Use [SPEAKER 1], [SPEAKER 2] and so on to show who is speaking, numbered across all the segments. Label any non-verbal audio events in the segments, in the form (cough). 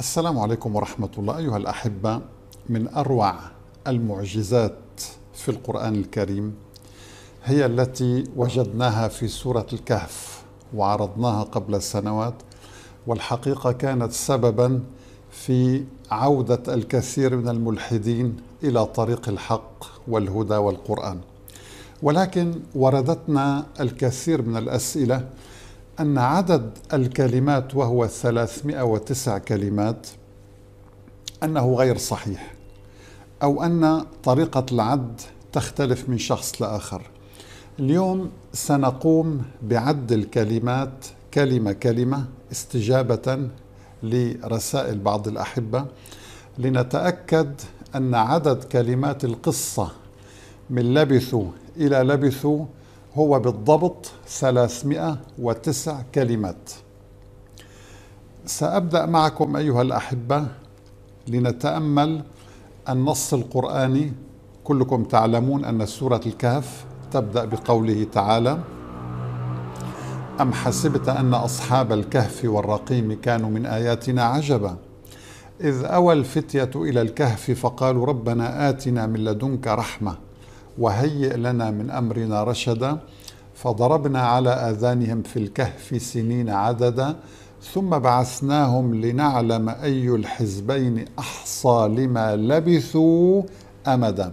[SPEAKER 1] السلام عليكم ورحمة الله أيها الأحبة من أروع المعجزات في القرآن الكريم هي التي وجدناها في سورة الكهف وعرضناها قبل سنوات والحقيقة كانت سببا في عودة الكثير من الملحدين إلى طريق الحق والهدى والقرآن ولكن وردتنا الكثير من الأسئلة أن عدد الكلمات وهو 309 كلمات أنه غير صحيح أو أن طريقة العد تختلف من شخص لآخر اليوم سنقوم بعد الكلمات كلمة كلمة استجابة لرسائل بعض الأحبة لنتأكد أن عدد كلمات القصة من لبثوا إلى لبثوا هو بالضبط 309 كلمات سأبدأ معكم أيها الأحبة لنتأمل النص القرآني كلكم تعلمون أن سورة الكهف تبدأ بقوله تعالى أم حسبت أن أصحاب الكهف والرقيم كانوا من آياتنا عجبا إذ أوى الفتية إلى الكهف فقالوا ربنا آتنا من لدنك رحمة وهيئ لنا من امرنا رشدا فضربنا على اذانهم في الكهف سنين عددا ثم بعثناهم لنعلم اي الحزبين احصى لما لبثوا امدا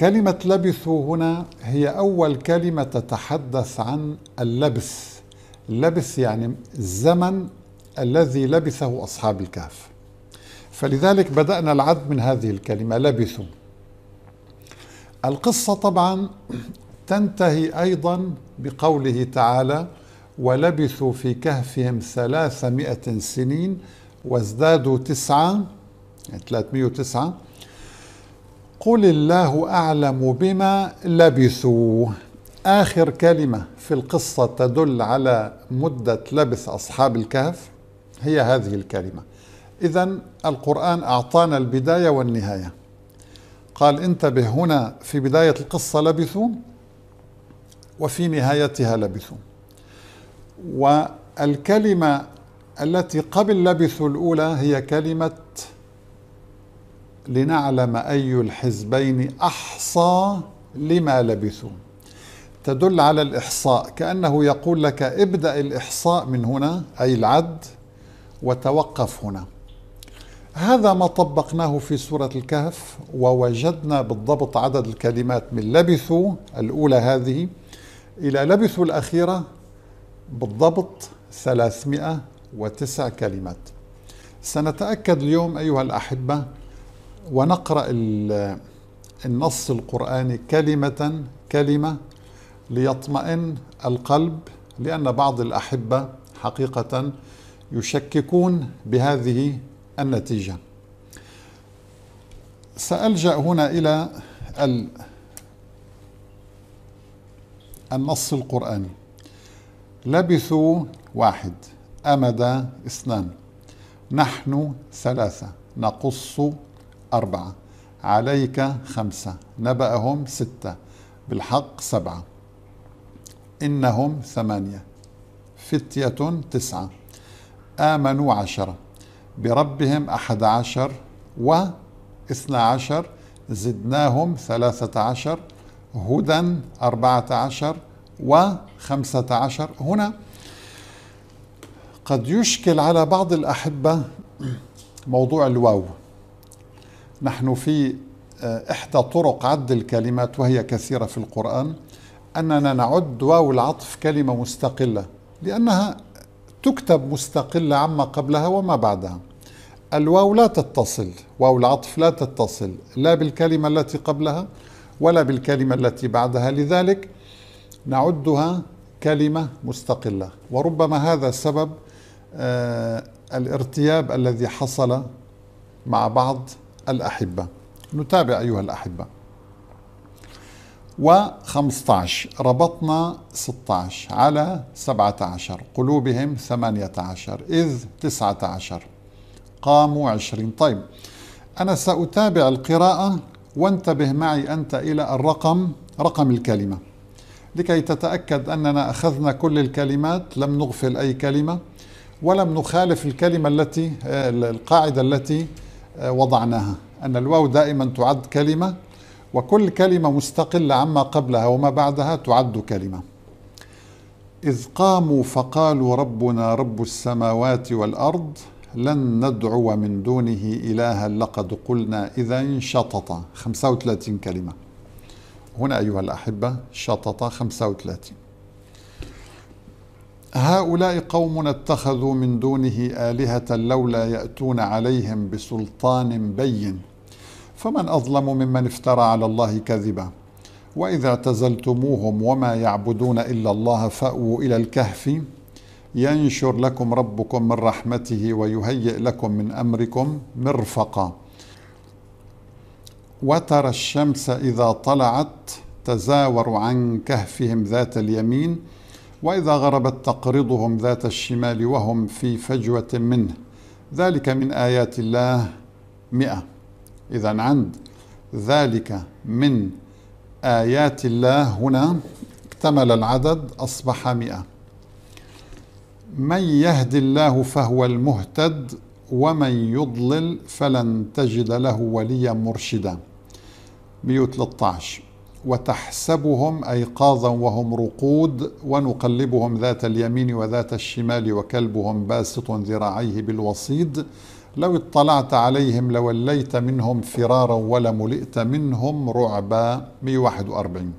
[SPEAKER 1] كلمه لبثوا هنا هي اول كلمه تتحدث عن اللبث اللبث يعني الزمن الذي لبثه اصحاب الكهف فلذلك بدانا العد من هذه الكلمه لبثوا القصة طبعا تنتهي أيضا بقوله تعالى ولبثوا في كهفهم ثلاثمائة سنين وازدادوا تسعة يعني 309 قل الله أعلم بما لبثوا آخر كلمة في القصة تدل على مدة لبث أصحاب الكهف هي هذه الكلمة إذا القرآن أعطانا البداية والنهاية قال انتبه هنا في بداية القصة لبثوا وفي نهايتها لبثوا والكلمة التي قبل لبثوا الأولى هي كلمة لنعلم أي الحزبين أحصى لما لبثوا تدل على الإحصاء كأنه يقول لك ابدأ الإحصاء من هنا أي العد وتوقف هنا هذا ما طبقناه في سورة الكهف ووجدنا بالضبط عدد الكلمات من لبثوا الأولى هذه إلى لبثوا الأخيرة بالضبط 309 كلمات سنتأكد اليوم أيها الأحبة ونقرأ النص القرآني كلمة كلمة ليطمئن القلب لأن بعض الأحبة حقيقة يشككون بهذه النتيجة سألجأ هنا إلى النص القرآني لبثوا واحد أمد اثنان نحن ثلاثة نقص أربعة عليك خمسة نبأهم ستة بالحق سبعة إنهم ثمانية فتية تسعة آمنوا عشرة بربهم أحد عشر واثنى عشر زدناهم ثلاثة عشر هدى أربعة عشر وخمسة عشر هنا قد يشكل على بعض الأحبة موضوع الواو نحن في آه، إحدى طرق عد الكلمات وهي كثيرة في القرآن أننا نعد واو العطف كلمة مستقلة لأنها تكتب مستقلة عما قبلها وما بعدها الواو لا تتصل واو العطف لا تتصل لا بالكلمة التي قبلها ولا بالكلمة التي بعدها لذلك نعدها كلمة مستقلة وربما هذا سبب آه، الارتياب الذي حصل مع بعض الأحبة نتابع أيها الأحبة و15 ربطنا 16 على 17 قلوبهم 18 إذ 19 قاموا عشرين طيب أنا سأتابع القراءة وانتبه معي أنت إلى الرقم رقم الكلمة لكي تتأكد أننا أخذنا كل الكلمات لم نغفل أي كلمة ولم نخالف الكلمة التي آه، القاعدة التي آه، وضعناها أن الواو دائما تعد كلمة وكل كلمة مستقلة عما قبلها وما بعدها تعد كلمة إذ قاموا فقالوا ربنا رب السماوات والأرض لن ندعو من دونه إلها لقد قلنا إذا شطط 35 كلمة هنا أيها الأحبة شطط 35 هؤلاء قوم اتخذوا من دونه آلهة لولا يأتون عليهم بسلطان بين فمن أظلم ممن افترى على الله كذبا وإذا اعتزلتموهم وما يعبدون إلا الله فأووا إلى الكهف ينشر لكم ربكم من رحمته ويهيئ لكم من امركم مرفقا وترى الشمس اذا طلعت تزاور عن كهفهم ذات اليمين واذا غربت تقرضهم ذات الشمال وهم في فجوه منه ذلك من ايات الله مئه اذا عند ذلك من ايات الله هنا اكتمل العدد اصبح مئه من يهد الله فهو المهتد ومن يضلل فلن تجد له وليا مرشدا 113 وتحسبهم ايقاظا وهم رقود ونقلبهم ذات اليمين وذات الشمال وكلبهم باسط ذراعيه بالوصيد لو اطلعت عليهم لوليت منهم فرارا ولملئت منهم رعبا 141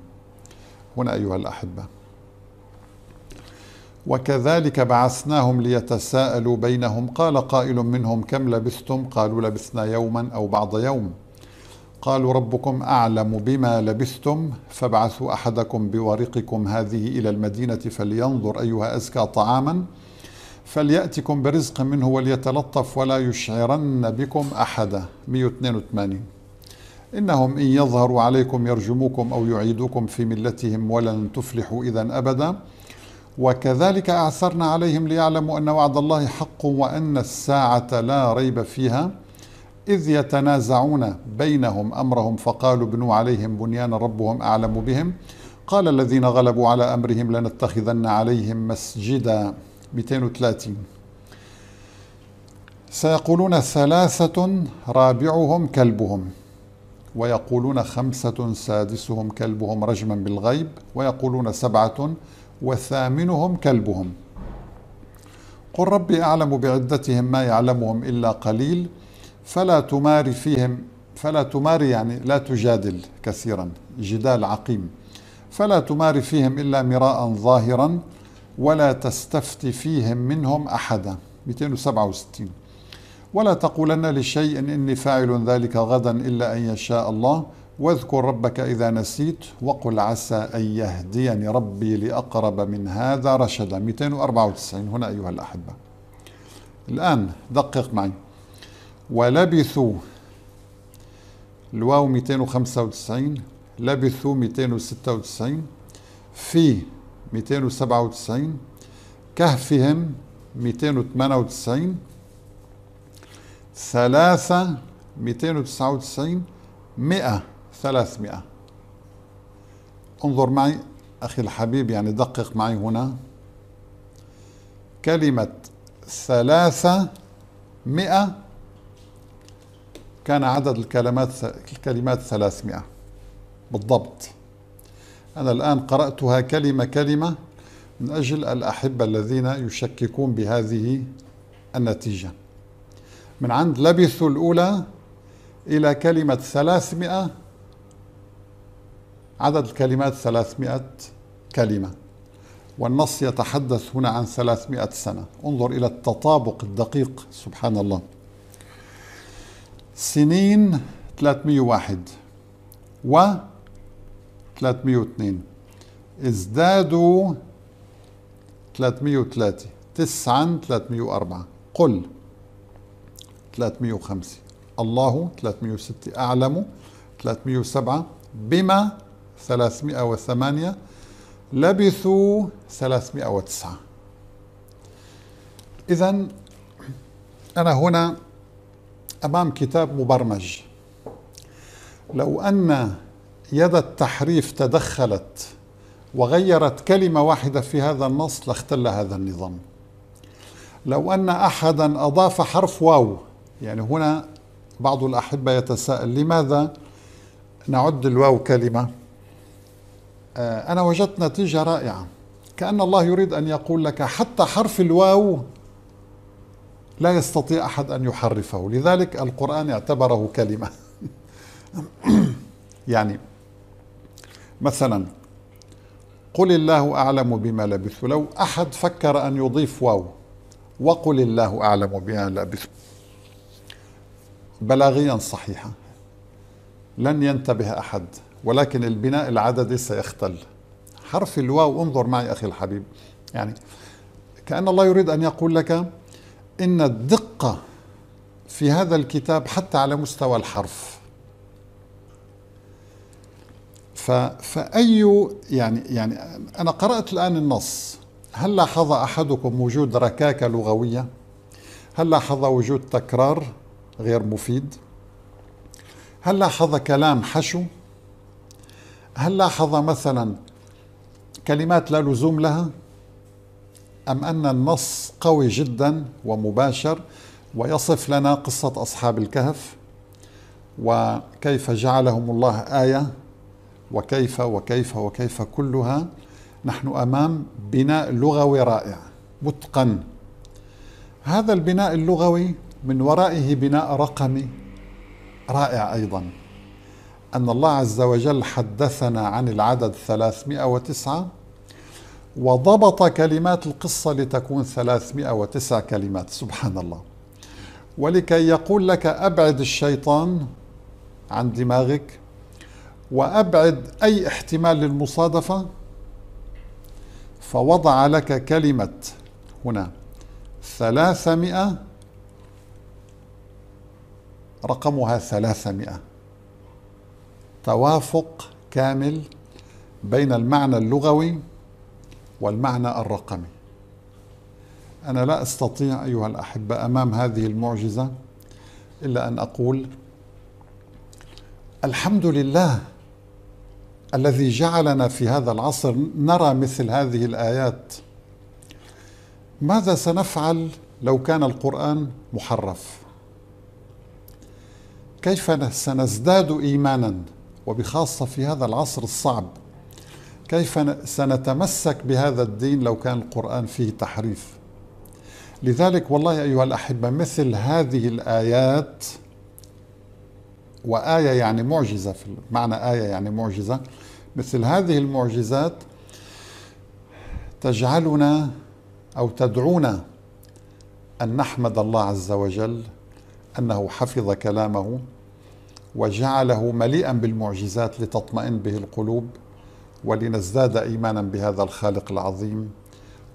[SPEAKER 1] هنا ايها الاحبه وكذلك بعثناهم ليتساءلوا بينهم قال قائل منهم كم لبثتم قالوا لبثنا يوما او بعض يوم قالوا ربكم اعلم بما لبثتم فابعثوا احدكم بورقكم هذه الى المدينه فلينظر ايها ازكى طعاما فلياتكم برزق منه وليتلطف ولا يشعرن بكم احدا 182 انهم ان يظهروا عليكم يرجموكم او يعيدوكم في ملتهم ولن تفلحوا اذا ابدا وكذلك أعثرنا عليهم ليعلموا أن وعد الله حق وأن الساعة لا ريب فيها إذ يتنازعون بينهم أمرهم فقالوا بنوا عليهم بنيانا ربهم أعلم بهم قال الذين غلبوا على أمرهم لنتخذن عليهم مسجدا 230 سيقولون ثلاثة رابعهم كلبهم ويقولون خمسة سادسهم كلبهم رجما بالغيب ويقولون سبعة وثامنهم كلبهم قل ربي أعلم بعدتهم ما يعلمهم إلا قليل فلا تماري فيهم فلا تماري يعني لا تجادل كثيرا جدال عقيم فلا تماري فيهم إلا مراء ظاهرا ولا تستفت فيهم منهم أحدا 267 ولا تقولن لشيء إني فاعل ذلك غدا إلا أن يشاء الله واذكر ربك إذا نسيت وقل عسى أن يهديني ربي لأقرب من هذا رشدا 294 هنا أيها الأحبة الآن دقق معي ولبثوا الواو 295 لبثوا 296 في 297 كهفهم 298 ثلاثة 299 100 300 انظر معي أخي الحبيب يعني دقق معي هنا كلمة ثلاثة مئة كان عدد الكلمات الكلمات ثلاثمائة بالضبط أنا الآن قرأتها كلمة كلمة من أجل الأحبة الذين يشككون بهذه النتيجة من عند لبثوا الأولى إلى كلمة ثلاثمائة عدد الكلمات 300 كلمة والنص يتحدث هنا عن 300 سنة انظر إلى التطابق الدقيق سبحان الله سنين 301 و 302 ازدادوا 303 تسعا 304 قل 305 الله 306 أعلم 307 بما ثلاثمائة وثمانية لبثوا ثلاثمائة وتسعة إذا أنا هنا أمام كتاب مبرمج لو أن يد التحريف تدخلت وغيرت كلمة واحدة في هذا النص لاختل هذا النظام لو أن أحدا أضاف حرف واو يعني هنا بعض الأحبة يتساءل لماذا نعد الواو كلمة آه، أنا وجدت نتيجة رائعة كأن الله يريد أن يقول لك حتى حرف الواو لا يستطيع أحد أن يحرفه لذلك القرآن اعتبره كلمة (coughs) يعني مثلا قل الله أعلم بما لبثوا لو أحد فكر أن يضيف واو وقل الله أعلم بما لبثوا بلاغيا صحيحا لن ينتبه أحد ولكن البناء العددي سيختل حرف الواو انظر معي أخي الحبيب يعني كأن الله يريد أن يقول لك إن الدقة في هذا الكتاب حتى على مستوى الحرف فأي يعني يعني أنا قرأت الآن النص هل لاحظ أحدكم وجود ركاكة لغوية؟ هل لاحظ وجود تكرار غير مفيد؟ هل لاحظ كلام حشو؟ هل لاحظ مثلا كلمات لا لزوم لها أم أن النص قوي جدا ومباشر ويصف لنا قصة أصحاب الكهف وكيف جعلهم الله آية وكيف وكيف وكيف كلها نحن أمام بناء لغوي رائع متقن هذا البناء اللغوي من ورائه بناء رقمي رائع أيضا أن الله عز وجل حدثنا عن العدد 309 وضبط كلمات القصة لتكون 309 كلمات سبحان الله ولكي يقول لك أبعد الشيطان عن دماغك وأبعد أي احتمال للمصادفة فوضع لك كلمة هنا ثلاثمائة رقمها ثلاثمائة توافق كامل بين المعنى اللغوي والمعنى الرقمي انا لا استطيع ايها الاحبه امام هذه المعجزه الا ان اقول الحمد لله الذي جعلنا في هذا العصر نرى مثل هذه الايات ماذا سنفعل لو كان القران محرف كيف سنزداد ايمانا وبخاصة في هذا العصر الصعب كيف سنتمسك بهذا الدين لو كان القرآن فيه تحريف لذلك والله أيها الأحبة مثل هذه الآيات وآية يعني معجزة في معنى آية يعني معجزة مثل هذه المعجزات تجعلنا أو تدعونا أن نحمد الله عز وجل أنه حفظ كلامه وجعله مليئا بالمعجزات لتطمئن به القلوب ولنزداد ايمانا بهذا الخالق العظيم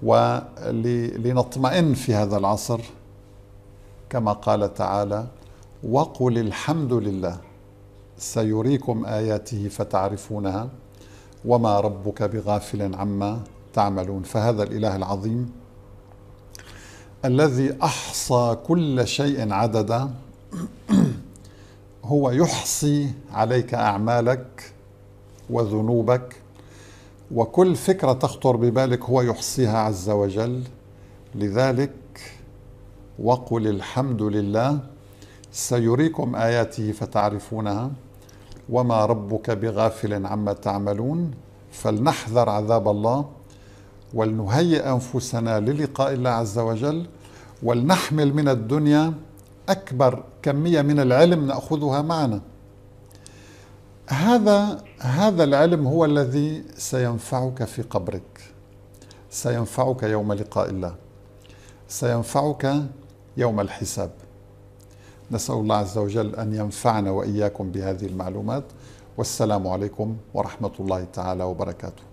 [SPEAKER 1] ولنطمئن في هذا العصر كما قال تعالى وقل الحمد لله سيريكم اياته فتعرفونها وما ربك بغافل عما تعملون فهذا الاله العظيم الذي احصى كل شيء عددا هو يحصي عليك اعمالك وذنوبك وكل فكره تخطر ببالك هو يحصيها عز وجل لذلك وقل الحمد لله سيريكم اياته فتعرفونها وما ربك بغافل عما تعملون فلنحذر عذاب الله ولنهيئ انفسنا للقاء الله عز وجل ولنحمل من الدنيا أكبر كمية من العلم نأخذها معنا هذا هذا العلم هو الذي سينفعك في قبرك سينفعك يوم لقاء الله سينفعك يوم الحساب نسأل الله عز وجل أن ينفعنا وإياكم بهذه المعلومات والسلام عليكم ورحمة الله تعالى وبركاته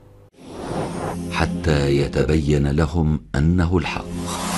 [SPEAKER 1] حتى يتبين لهم أنه الحق